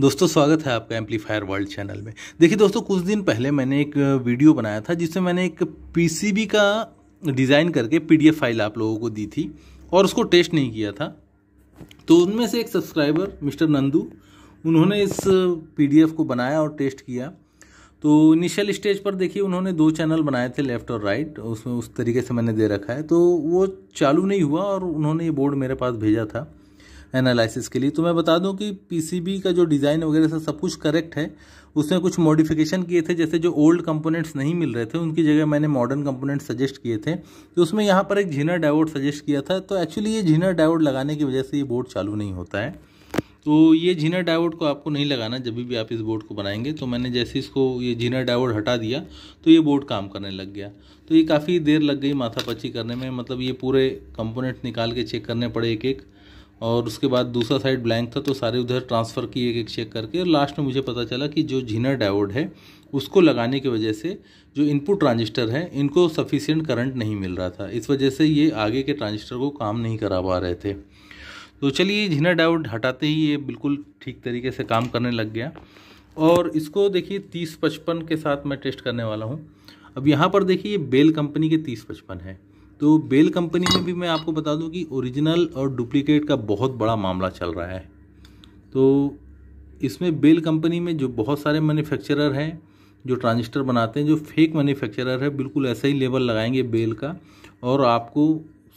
दोस्तों स्वागत है आपका एम्पलीफायर वर्ल्ड चैनल में देखिए दोस्तों कुछ दिन पहले मैंने एक वीडियो बनाया था जिसमें मैंने एक पीसीबी का डिज़ाइन करके पीडीएफ फाइल आप लोगों को दी थी और उसको टेस्ट नहीं किया था तो उनमें से एक सब्सक्राइबर मिस्टर नंदू उन्होंने इस पीडीएफ को बनाया और टेस्ट किया तो इनिशियल स्टेज पर देखिए उन्होंने दो चैनल बनाए थे लेफ्ट और राइट उसमें उस तरीके से मैंने दे रखा है तो वो चालू नहीं हुआ और उन्होंने ये बोर्ड मेरे पास भेजा था एनालिसिस के लिए तो मैं बता दूं कि पीसीबी का जो डिज़ाइन वगैरह सब कुछ करेक्ट है उसमें कुछ मॉडिफिकेशन किए थे जैसे जो ओल्ड कंपोनेंट्स नहीं मिल रहे थे उनकी जगह मैंने मॉडर्न कंपोनेंट्स सजेस्ट किए थे तो उसमें यहाँ पर एक झीना डायवोड सजेस्ट किया था तो एक्चुअली ये झीना डायोड लगाने की वजह से ये बोर्ड चालू नहीं होता है तो ये झीना डायोड को आपको नहीं लगाना जब भी आप इस बोर्ड को बनाएंगे तो मैंने जैसे इसको ये झीना डायोड हटा दिया तो ये बोर्ड काम करने लग गया तो ये काफ़ी देर लग गई पच्ची करने में मतलब ये पूरे कंपोनेंट निकाल के चेक करने पड़े एक एक और उसके बाद दूसरा साइड ब्लैंक था तो सारे उधर ट्रांसफ़र किए एक एक चेक करके और लास्ट में मुझे पता चला कि जो जीनर डायोड है उसको लगाने की वजह से जो इनपुट ट्रांजिस्टर हैं इनको सफिशियंट करंट नहीं मिल रहा था इस वजह से ये आगे के ट्रांजिस्टर को काम नहीं करा पा रहे थे तो चलिए जीनर डायोड हटाते ही ये बिल्कुल ठीक तरीके से काम करने लग गया और इसको देखिए तीस पचपन के साथ मैं टेस्ट करने वाला हूँ अब यहाँ पर देखिए ये बेल कंपनी के तीस पचपन है तो बेल कंपनी में भी मैं आपको बता दूं कि ओरिजिनल और डुप्लीकेट का बहुत बड़ा मामला चल रहा है तो इसमें बेल कंपनी में जो बहुत सारे मैन्युफैक्चरर हैं जो ट्रांजिस्टर बनाते हैं जो फेक मैन्युफैक्चरर है बिल्कुल ऐसा ही लेबल लगाएंगे बेल का और आपको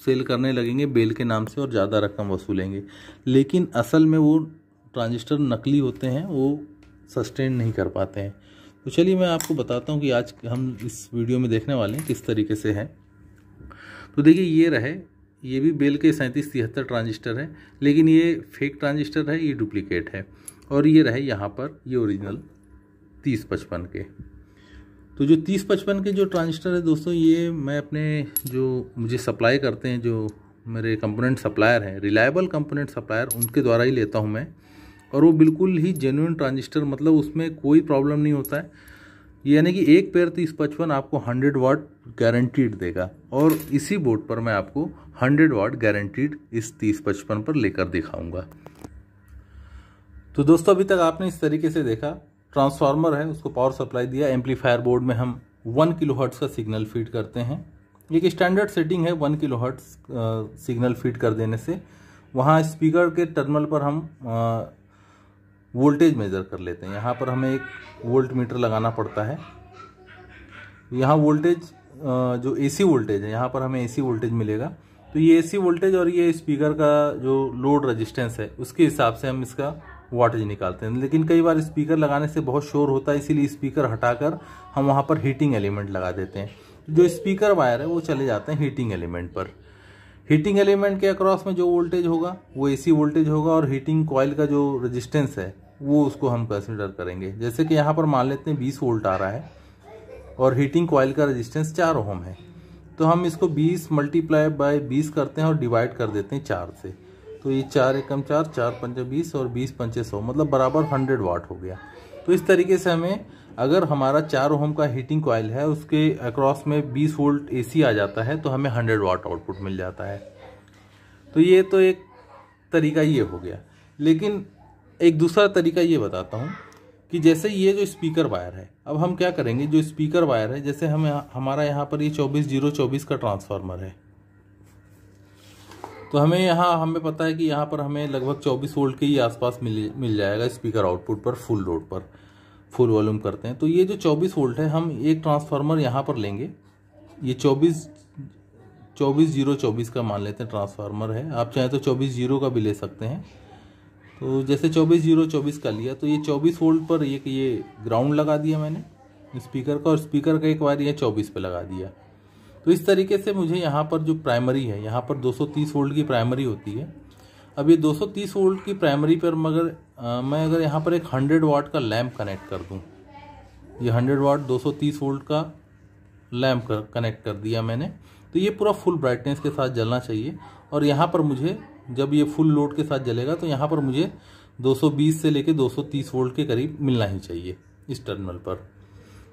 सेल करने लगेंगे बेल के नाम से और ज़्यादा रकम वसूलेंगे लेकिन असल में वो ट्रांजिस्टर नकली होते हैं वो सस्टेन नहीं कर पाते हैं तो चलिए मैं आपको बताता हूँ कि आज हम इस वीडियो में देखने वाले हैं किस तरीके से हैं तो देखिए ये रहे ये भी बेल के सैंतीस तिहत्तर ट्रांजिस्टर हैं लेकिन ये फेक ट्रांजिस्टर है ये डुप्लीकेट है और ये रहे यहाँ पर ये ओरिजिनल तीस पचपन के तो जो तीस पचपन के जो ट्रांजिस्टर है दोस्तों ये मैं अपने जो मुझे सप्लाई करते हैं जो मेरे कंपोनेंट सप्लायर हैं रिलायबल कंपोनेंट सप्लायर उनके द्वारा ही लेता हूँ मैं और वो बिल्कुल ही जेन्यून ट्रांजिस्टर मतलब उसमें कोई प्रॉब्लम नहीं होता है यानी कि एक पेयर तीस पचपन आपको हंड्रेड वाट गारंटीड देगा और इसी बोर्ड पर मैं आपको हंड्रेड वाट गारंटीड इस तीस पचपन पर लेकर दिखाऊंगा तो दोस्तों अभी तक आपने इस तरीके से देखा ट्रांसफार्मर है उसको पावर सप्लाई दिया एम्पलीफायर बोर्ड में हम वन किलो हर्ट्स का सिग्नल फीड करते हैं एक स्टैंडर्ड सेटिंग है one kilo hertz signal feed कर देने से वहाँ स्पीकर के टर्मिनल पर हम वोल्टेज मेज़र कर लेते हैं यहाँ पर हमें एक वोल्ट मीटर लगाना पड़ता है यहाँ वोल्टेज जो एसी वोल्टेज है यहाँ पर हमें एसी वोल्टेज मिलेगा तो ये एसी वोल्टेज और ये स्पीकर का जो लोड रजिस्टेंस है उसके हिसाब से हम इसका वाटेज निकालते हैं लेकिन कई बार स्पीकर लगाने से बहुत शोर होता है इसीलिए स्पीकर हटाकर हम वहाँ पर हीटिंग एलिमेंट लगा देते हैं जो स्पीकर वायर है वो चले जाते हैं हीटिंग एलिमेंट पर हीटिंग एलिमेंट के अक्रॉस में जो वोल्टेज होगा वो एसी वोल्टेज होगा और हीटिंग कॉयल का जो रेजिस्टेंस है वो उसको हम कंसिडर करेंगे जैसे कि यहाँ पर मान लेते हैं बीस वोल्ट आ रहा है और हीटिंग कॉयल का रजिस्टेंस चार होम है तो हम इसको बीस मल्टीप्लाई बाय बीस करते हैं और डिवाइड कर देते हैं चार से तो ये चार एकम चार चार पंचा बीस और बीस पंचे सौ मतलब बराबर हंड्रेड वाट हो गया तो इस तरीके से हमें अगर हमारा चार ओहम का हीटिंग कॉयल है उसके अक्रॉस में 20 वोल्ट एसी आ जाता है तो हमें 100 वाट आउटपुट मिल जाता है तो ये तो एक तरीका ये हो गया लेकिन एक दूसरा तरीका ये बताता हूँ कि जैसे ये जो स्पीकर वायर है अब हम क्या करेंगे जो स्पीकर वायर है जैसे हम हमारा यहाँ पर ये चौबीस जीरो चौबीस का ट्रांसफार्मर है तो हमें यहाँ हमें पता है कि यहाँ पर हमें लगभग 24 वोल्ट के ही आसपास मिल मिल जाएगा स्पीकर आउटपुट पर फुल लोड पर फुल वॉल्यूम करते हैं तो ये जो 24 वोल्ट है हम एक ट्रांसफार्मर यहाँ पर लेंगे ये 24 चौबीस जीरो चौबीस का मान लेते हैं ट्रांसफार्मर है आप चाहें तो चौबीस जीरो का भी ले सकते हैं तो जैसे चौबीस जीरो चौबीस का लिया तो ये चौबीस वोल्ट पर एक ये ग्राउंड लगा दिया मैंने स्पीकर का और स्पीकर का एक वायर ये चौबीस पर लगा दिया तो इस तरीके से मुझे यहाँ पर जो प्राइमरी है यहाँ पर तीस वोल्ट की प्राइमरी होती है अब ये 230 वोल्ट की प्राइमरी पर मगर आ, मैं अगर यहाँ पर एक 100 वाट का लैम्प कनेक्ट कर दूँ ये 100 वाट 230 वोल्ट का लैम्प कर कनेक्ट कर दिया मैंने तो ये पूरा फुल ब्राइटनेस के साथ जलना चाहिए और यहाँ पर मुझे जब ये फुल लोड के साथ जलेगा तो यहाँ पर मुझे 220 से लेके 230 वोल्ट के करीब मिलना ही चाहिए इस टर्मिनल पर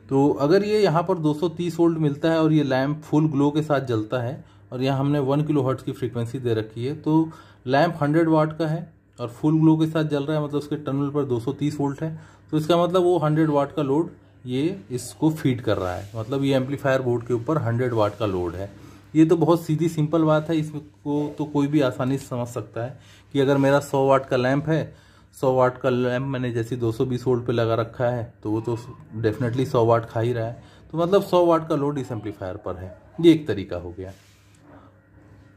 तो अगर ये यहाँ पर 230 वोल्ट मिलता है और ये लैम्प फुल ग्लो के साथ जलता है और यहाँ हमने 1 किलो हर्ट्ज़ की फ्रीक्वेंसी दे रखी है तो लैम्प हंड्रेड वाट का है और फुल ग्लो के साथ जल रहा है मतलब उसके टनल पर 230 वोल्ट है तो इसका मतलब वो 100 वाट का लोड ये इसको फीड कर रहा है मतलब ये एम्पलीफायर बोर्ड के ऊपर 100 वाट का लोड है ये तो बहुत सीधी सिंपल बात है इसको तो कोई भी आसानी से समझ सकता है कि अगर मेरा 100 वाट का लैम्प है 100 वाट का लैम्प मैंने जैसे दो वोल्ट पे लगा रखा है तो वो तो डेफिनेटली सौ वाट खा ही रहा है तो मतलब सौ वाट का लोड इस एम्पलीफायर पर है ये एक तरीका हो गया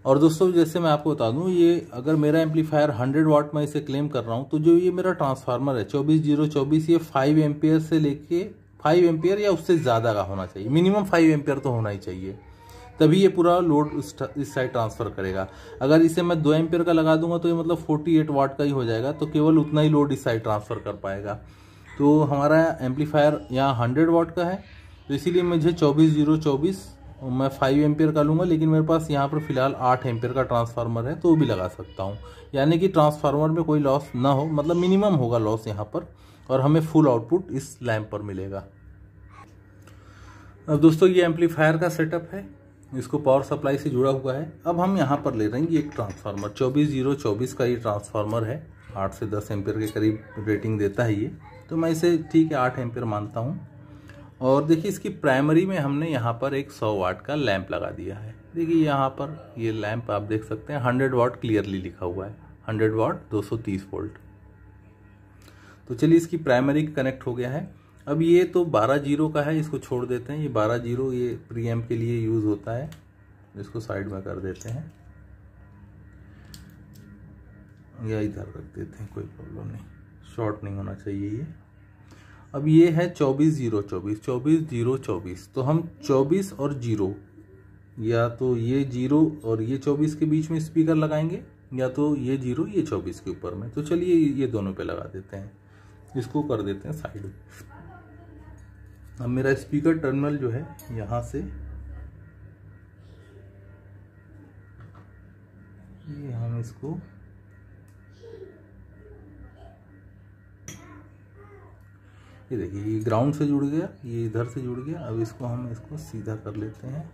और दोस्तों जैसे मैं आपको बता दूं ये अगर मेरा एम्पलीफायर 100 वाट में इसे क्लेम कर रहा हूं तो जो ये मेरा ट्रांसफार्मर है चौबीस जीरो चौबीस ये फाइव एम्पियर से लेके फाइव एम्पियर या उससे ज़्यादा का होना चाहिए मिनिमम फाइव एम्पियर तो होना ही चाहिए तभी ये पूरा लोड इस साइड ट्रांसफ़र करेगा अगर इसे मैं दो एम्पियर का लगा दूंगा तो ये मतलब फोर्टी वाट का ही हो जाएगा तो केवल उतना ही लोड इस साइड ट्रांसफ़र कर पाएगा तो हमारा एम्पलीफायर यहाँ हंड्रेड वाट का है तो इसीलिए मुझे चौबीस जीरो चौबीस मैं फाइव एम्पियर का लूँगा लेकिन मेरे पास यहाँ पर फिलहाल आठ एम्पियर का ट्रांसफार्मर है तो वो भी लगा सकता हूँ यानी कि ट्रांसफार्मर में कोई लॉस ना हो मतलब मिनिमम होगा लॉस यहाँ पर और हमें फुल आउटपुट इस लैम्प पर मिलेगा अब दोस्तों ये एम्पलीफायर का सेटअप है इसको पावर सप्लाई से जुड़ा हुआ है अब हम यहाँ पर ले रहे हैं ये एक ट्रांसफार्मर चौबीस जीरो चौबीस का ये ट्रांसफार्मर है आठ से दस एम्पियर के करीब रेटिंग देता है ये तो मैं इसे ठीक है आठ एम्पियर मानता हूँ और देखिए इसकी प्राइमरी में हमने यहाँ पर एक 100 वाट का लैंप लगा दिया है देखिए यहाँ पर ये लैंप आप देख सकते हैं 100 वाट क्लियरली लिखा हुआ है 100 वाट 230 वोल्ट तो चलिए इसकी प्राइमरी कनेक्ट हो गया है अब ये तो बारह जीरो का है इसको छोड़ देते हैं ये बारह जीरो ये प्री एम के लिए यूज़ होता है इसको साइड में कर देते हैं या इधर रख देते हैं कोई प्रॉब्लम नहीं शॉर्ट नहीं होना चाहिए ये अब ये है चौबीस ज़ीरो चौबीस चौबीस ज़ीरो चौबीस तो हम चौबीस और ज़ीरो या तो ये जीरो और ये चौबीस के बीच में स्पीकर लगाएंगे या तो ये जीरो ये चौबीस के ऊपर में तो चलिए ये दोनों पे लगा देते हैं इसको कर देते हैं साइड अब मेरा स्पीकर टर्मिनल जो है यहाँ से ये हम इसको ये देखिए ये ग्राउंड से जुड़ गया ये इधर से जुड़ गया अब इसको हम इसको सीधा कर लेते हैं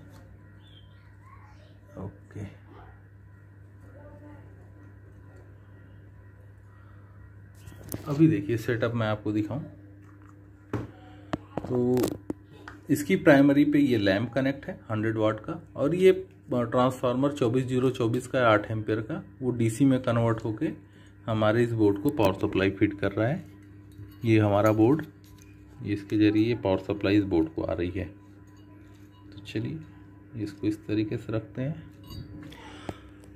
ओके अभी देखिए सेटअप मैं आपको दिखाऊं तो इसकी प्राइमरी पे ये लैम्प कनेक्ट है 100 वाट का और ये ट्रांसफार्मर जीरो चौबीस का आठ एम्पेयर का वो डीसी में कन्वर्ट होके हमारे इस बोर्ड को पावर सप्लाई फिट कर रहा है ये हमारा बोर्ड इसके ज़रिए पावर सप्लाई इस बोर्ड को आ रही है तो चलिए इसको इस तरीके से रखते हैं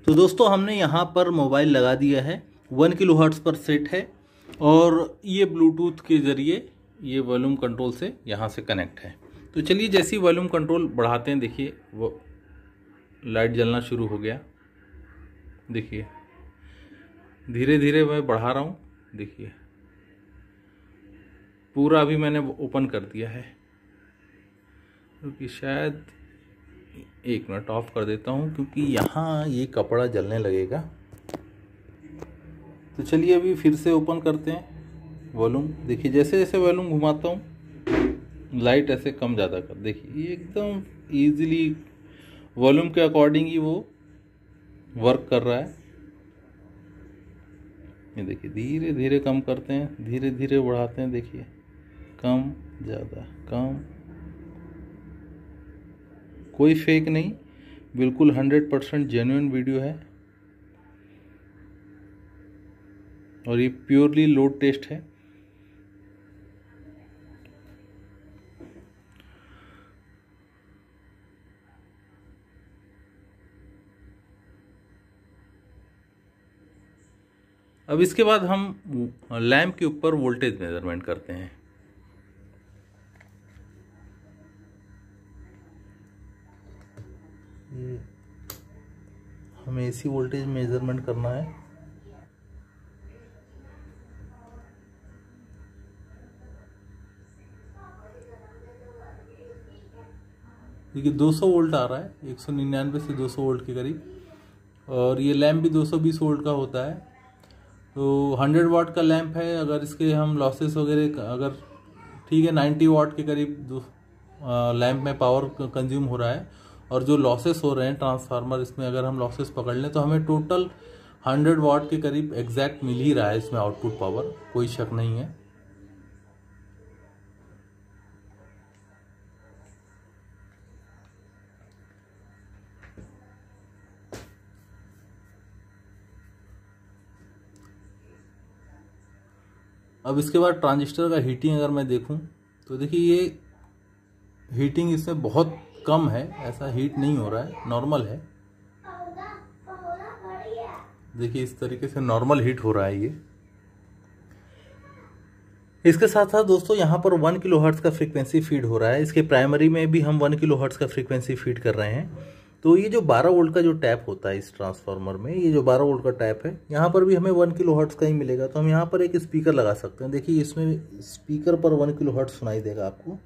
तो दोस्तों हमने यहाँ पर मोबाइल लगा दिया है वन किलो हर्ट्स पर सेट है और ये ब्लूटूथ के ज़रिए ये वॉल्यूम कंट्रोल से यहाँ से कनेक्ट है तो चलिए जैसे ही वॉल्यूम कंट्रोल बढ़ाते हैं देखिए वो लाइट जलना शुरू हो गया देखिए धीरे धीरे मैं बढ़ा रहा हूँ देखिए पूरा अभी मैंने ओपन कर दिया है क्योंकि शायद एक मिनट ऑफ कर देता हूँ क्योंकि यहाँ ये कपड़ा जलने लगेगा तो चलिए अभी फिर से ओपन करते हैं वॉल्यूम देखिए जैसे जैसे वॉल्यूम घुमाता हूँ लाइट ऐसे कम ज़्यादा कर देखिए ये एकदम ईजिली वॉल्यूम के अकॉर्डिंग ही वो वर्क कर रहा है ये देखिए धीरे धीरे कम करते हैं धीरे धीरे बढ़ाते हैं देखिए कम ज़्यादा कम कोई फेक नहीं बिल्कुल हंड्रेड परसेंट जेन्यून वीडियो है और ये प्योरली लोड टेस्ट है अब इसके बाद हम लैम्प के ऊपर वोल्टेज मेजरमेंट करते हैं हमें एसी वोल्टेज मेज़रमेंट करना है देखिए 200 वोल्ट आ रहा है निन्यानवे से 200 वोल्ट के करीब और ये लैम्प भी 220 वोल्ट का होता है तो 100 वाट का लैम्प है अगर इसके हम लॉसेस वगैरह अगर ठीक है 90 वाट के करीब लैम्प में पावर कंज्यूम हो रहा है और जो लॉसेस हो रहे हैं ट्रांसफार्मर इसमें अगर हम लॉसेस पकड़ लें तो हमें टोटल 100 वाट के करीब एग्जैक्ट मिल ही रहा है इसमें आउटपुट पावर कोई शक नहीं है अब इसके बाद ट्रांजिस्टर का हीटिंग अगर मैं देखूं तो देखिए ये हीटिंग इसमें बहुत कम है ऐसा हीट नहीं हो रहा है नॉर्मल है देखिए इस तरीके से नॉर्मल हीट हो रहा है ये इसके साथ साथ दोस्तों यहाँ पर वन किलो हर्ट्स का फ्रीक्वेंसी फीड हो रहा है इसके प्राइमरी में भी हम वन किलो हर्ट्स का फ्रीक्वेंसी फीड कर रहे हैं तो ये जो 12 वोल्ट का जो टैप होता है इस ट्रांसफार्मर में ये जो 12 वोल्ट का टैप है यहाँ पर भी हमें वन किलो हर्ट्स का ही मिलेगा तो हम यहाँ पर एक स्पीकर लगा सकते हैं देखिए इसमें स्पीकर पर वन किलो हर्ट्स सुनाई देगा आपको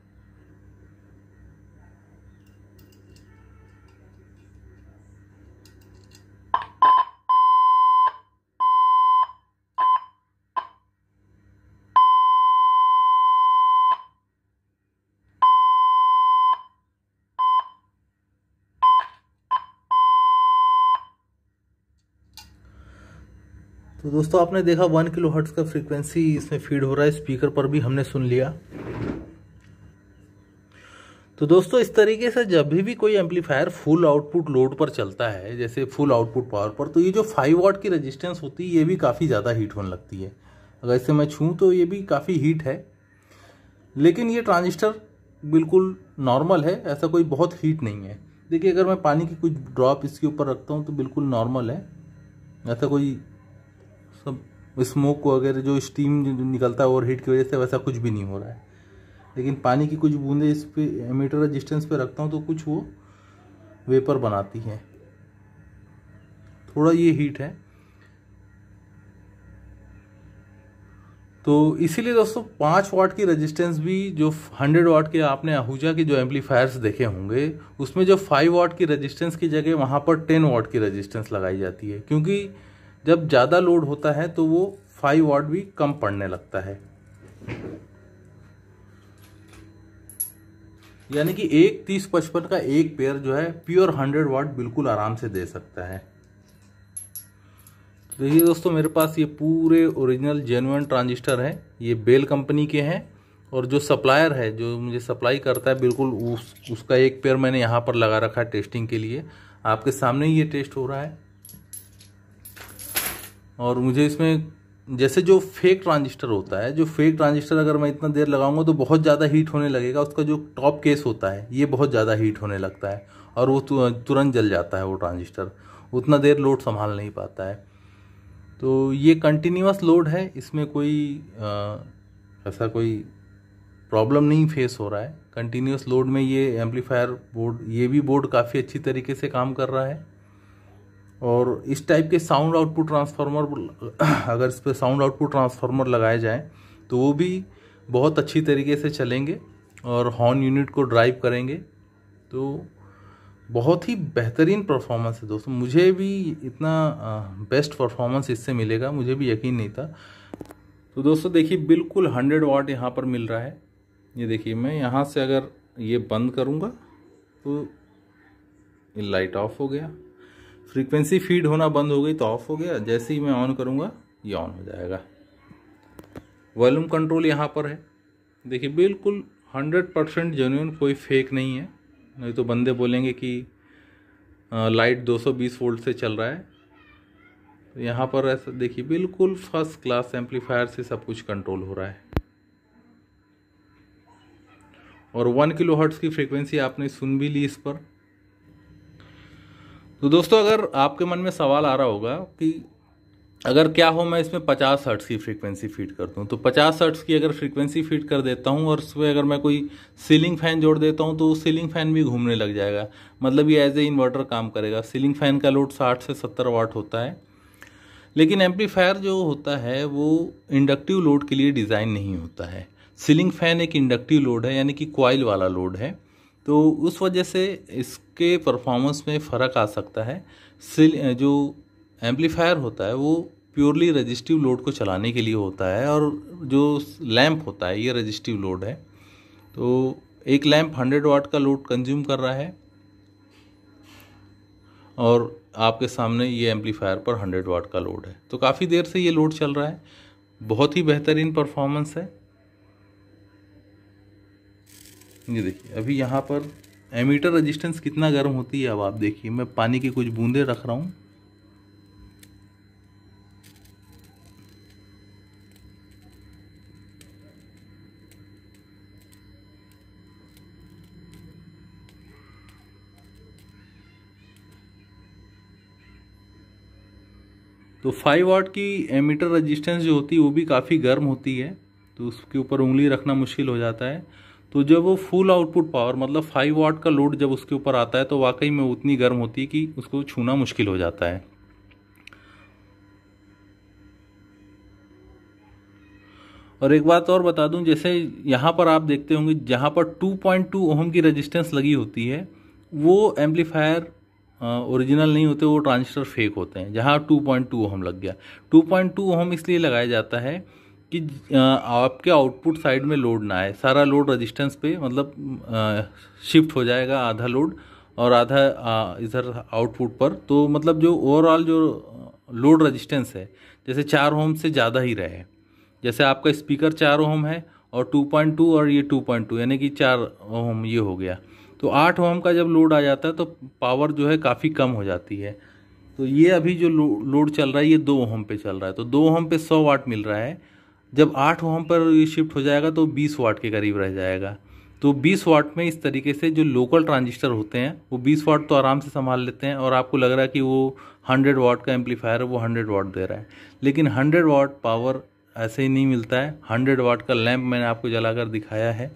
तो दोस्तों आपने देखा वन किलो हर्ट्स का फ्रीक्वेंसी इसमें फीड हो रहा है स्पीकर पर भी हमने सुन लिया तो दोस्तों इस तरीके से जब भी भी कोई एम्पलीफायर फुल आउटपुट लोड पर चलता है जैसे फुल आउटपुट पावर पर तो ये जो फाइव वाट की रेजिस्टेंस होती है ये भी काफ़ी ज़्यादा हीट होने लगती है अगर इसे मैं छूँ तो ये भी काफ़ी हीट है लेकिन ये ट्रांजिस्टर बिल्कुल नॉर्मल है ऐसा कोई बहुत हीट नहीं है देखिए अगर मैं पानी की कुछ ड्रॉप इसके ऊपर रखता हूँ तो बिल्कुल नॉर्मल है ऐसा कोई तो स्मोक वगैरह जो स्टीम निकलता है ओवर हीट की वजह से वैसा कुछ भी नहीं हो रहा है लेकिन पानी की कुछ बूंदें इस पर मीटर रजिस्टेंस पे रखता हूँ तो कुछ वो वेपर बनाती हैं थोड़ा ये हीट है तो इसीलिए दोस्तों पाँच वाट की रेजिस्टेंस भी जो हंड्रेड वाट के आपने आहूजा के जो एम्पलीफायर्स देखे होंगे उसमें जो फाइव वाट की रेजिस्टेंस की जगह वहाँ पर टेन वाट की रेजिस्टेंस लगाई जाती है क्योंकि जब ज़्यादा लोड होता है तो वो फाइव वाट भी कम पड़ने लगता है यानी कि एक तीस पचपन का एक पेयर जो है प्योर हंड्रेड वाट बिल्कुल आराम से दे सकता है तो देखिए दोस्तों मेरे पास ये पूरे ओरिजिनल जेनुअन ट्रांजिस्टर हैं ये बेल कंपनी के हैं और जो सप्लायर है जो मुझे सप्लाई करता है बिल्कुल उस उसका एक पेयर मैंने यहाँ पर लगा रखा है टेस्टिंग के लिए आपके सामने ही ये टेस्ट हो रहा है और मुझे इसमें जैसे जो फेक ट्रांजिस्टर होता है जो फेक ट्रांजिस्टर अगर मैं इतना देर लगाऊंगा तो बहुत ज़्यादा हीट होने लगेगा उसका जो टॉप केस होता है ये बहुत ज़्यादा हीट होने लगता है और वो तुरंत जल जाता है वो ट्रांजिस्टर उतना देर लोड संभाल नहीं पाता है तो ये कंटिन्यूस लोड है इसमें कोई आ, ऐसा कोई प्रॉब्लम नहीं फेस हो रहा है कंटिन्यूस लोड में ये एम्पलीफायर बोर्ड ये भी बोर्ड काफ़ी अच्छी तरीके से काम कर रहा है और इस टाइप के साउंड आउटपुट ट्रांसफार्मर अगर इस पर साउंड आउटपुट ट्रांसफार्मर लगाए जाए तो वो भी बहुत अच्छी तरीके से चलेंगे और हॉर्न यूनिट को ड्राइव करेंगे तो बहुत ही बेहतरीन परफॉर्मेंस है दोस्तों मुझे भी इतना बेस्ट परफॉर्मेंस इससे मिलेगा मुझे भी यकीन नहीं था तो दोस्तों देखिए बिल्कुल हंड्रेड वाट यहाँ पर मिल रहा है ये देखिए मैं यहाँ से अगर ये बंद करूँगा तो ये लाइट ऑफ हो गया फ्रीक्वेंसी फीड होना बंद हो गई तो ऑफ हो गया जैसे ही मैं ऑन करूँगा ये ऑन हो जाएगा वॉल्यूम कंट्रोल यहाँ पर है देखिए बिल्कुल हंड्रेड परसेंट जेन्यून कोई फेक नहीं है नहीं तो बंदे बोलेंगे कि लाइट 220 वोल्ट से चल रहा है तो यहाँ पर ऐसा देखिए बिल्कुल फर्स्ट क्लास एम्पलीफायर से सब कुछ कंट्रोल हो रहा है और वन किलो हर्ट्स की फ्रीक्वेंसी आपने सुन भी ली इस पर तो दोस्तों अगर आपके मन में सवाल आ रहा होगा कि अगर क्या हो मैं इसमें पचास हर्ट्स की फ्रीक्वेंसी फीड कर दूँ तो पचास हर्ट्स की अगर फ्रीक्वेंसी फीड कर देता हूँ और उसमें अगर मैं कोई सीलिंग फैन जोड़ देता हूँ तो सीलिंग फैन भी घूमने लग जाएगा मतलब ये एज ए इन्वर्टर काम करेगा सीलिंग फैन का लोड साठ से सत्तर वाट होता है लेकिन एम्पलीफायर जो होता है वो इंडक्टिव लोड के लिए डिज़ाइन नहीं होता है सीलिंग फैन एक इंडक्टिव लोड है यानी कि क्वाइल वाला लोड है तो उस वजह से इसके परफॉर्मेंस में फ़र्क आ सकता है सिल जो एम्पलीफायर होता है वो प्योरली रजिस्टिव लोड को चलाने के लिए होता है और जो लैम्प होता है ये रजिस्टिव लोड है तो एक लैम्प हंड्रेड वाट का लोड कंज्यूम कर रहा है और आपके सामने ये एम्पलीफायर पर हंड्रेड वाट का लोड है तो काफ़ी देर से ये लोड चल रहा है बहुत ही बेहतरीन परफॉर्मेंस है ये देखिए अभी यहाँ पर एमीटर रेजिस्टेंस कितना गर्म होती है अब आप देखिए मैं पानी की कुछ बूंदे रख रहा हूँ तो 5 वाट की एमीटर रेजिस्टेंस जो होती है वो भी काफ़ी गर्म होती है तो उसके ऊपर उंगली रखना मुश्किल हो जाता है तो जब वो फुल आउटपुट पावर मतलब फाइव वाट का लोड जब उसके ऊपर आता है तो वाकई में उतनी गर्म होती है कि उसको छूना मुश्किल हो जाता है और एक बात और बता दूं जैसे यहाँ पर आप देखते होंगे जहाँ पर 2.2 पॉइंट ओहम की रेजिस्टेंस लगी होती है वो एम्पलीफायर ओरिजिनल नहीं होते वो ट्रांजिस्टर फेक होते हैं जहाँ 2.2 ओहम लग गया 2.2 ओहम इसलिए लगाया जाता है कि आपके आउटपुट साइड में लोड ना आए सारा लोड रेजिस्टेंस पे मतलब शिफ्ट हो जाएगा आधा लोड और आधा इधर आउटपुट पर तो मतलब जो ओवरऑल जो लोड रेजिस्टेंस है जैसे चार ओम से ज़्यादा ही रहे जैसे आपका स्पीकर चार ओम है और 2.2 और ये 2.2 यानी कि चार ओम ये हो गया तो आठ ओम का जब लोड आ जाता है तो पावर जो है काफ़ी कम हो जाती है तो ये अभी जो लोड चल रहा है ये दो ओम पे चल रहा है तो दो ओम पे सौ वाट मिल रहा है जब आठ ओम पर शिफ्ट हो जाएगा तो बीस वाट के करीब रह जाएगा तो 20 वाट में इस तरीके से जो लोकल ट्रांजिस्टर होते हैं वो 20 वाट तो आराम से संभाल लेते हैं और आपको लग रहा है कि वो 100 वाट का एम्पलीफायर है वो 100 वाट दे रहा है लेकिन 100 वाट पावर ऐसे ही नहीं मिलता है 100 वाट का लैम्प मैंने आपको जलाकर दिखाया है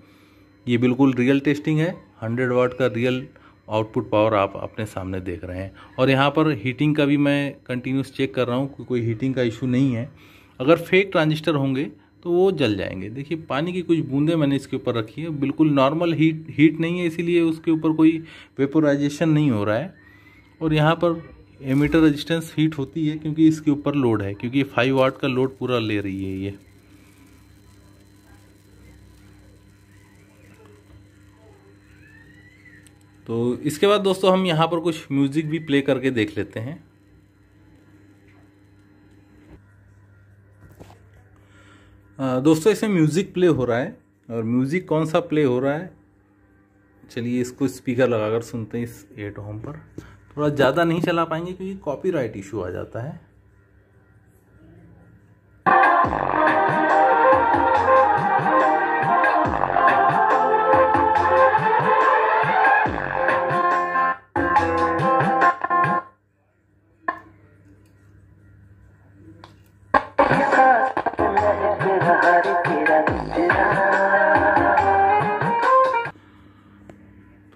ये बिल्कुल रियल टेस्टिंग है हंड्रेड वाट का रियल आउटपुट पावर आप अपने सामने देख रहे हैं और यहाँ पर हीटिंग का भी मैं कंटिन्यूस चेक कर रहा हूँ कि कोई हीटिंग का इशू नहीं है अगर फेक ट्रांजिस्टर होंगे तो वो जल जाएंगे देखिए पानी की कुछ बूंदें मैंने इसके ऊपर रखी है बिल्कुल नॉर्मल हीट हीट नहीं है इसीलिए उसके ऊपर कोई वेपोराइजेशन नहीं हो रहा है और यहाँ पर एमीटर रजिस्टेंस हीट होती है क्योंकि इसके ऊपर लोड है क्योंकि फाइव वाट का लोड पूरा ले रही है ये तो इसके बाद दोस्तों हम यहाँ पर कुछ म्यूज़िक भी प्ले करके देख लेते हैं दोस्तों इसमें म्यूज़िक प्ले हो रहा है और म्यूज़िक कौन सा प्ले हो रहा है चलिए इसको स्पीकर लगाकर सुनते हैं इस एट होम पर थोड़ा ज़्यादा नहीं चला पाएंगे क्योंकि कॉपीराइट इशू आ जाता है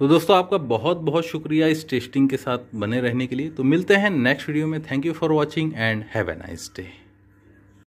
तो दोस्तों आपका बहुत बहुत शुक्रिया इस टेस्टिंग के साथ बने रहने के लिए तो मिलते हैं नेक्स्ट वीडियो में thank you for watching and have a nice day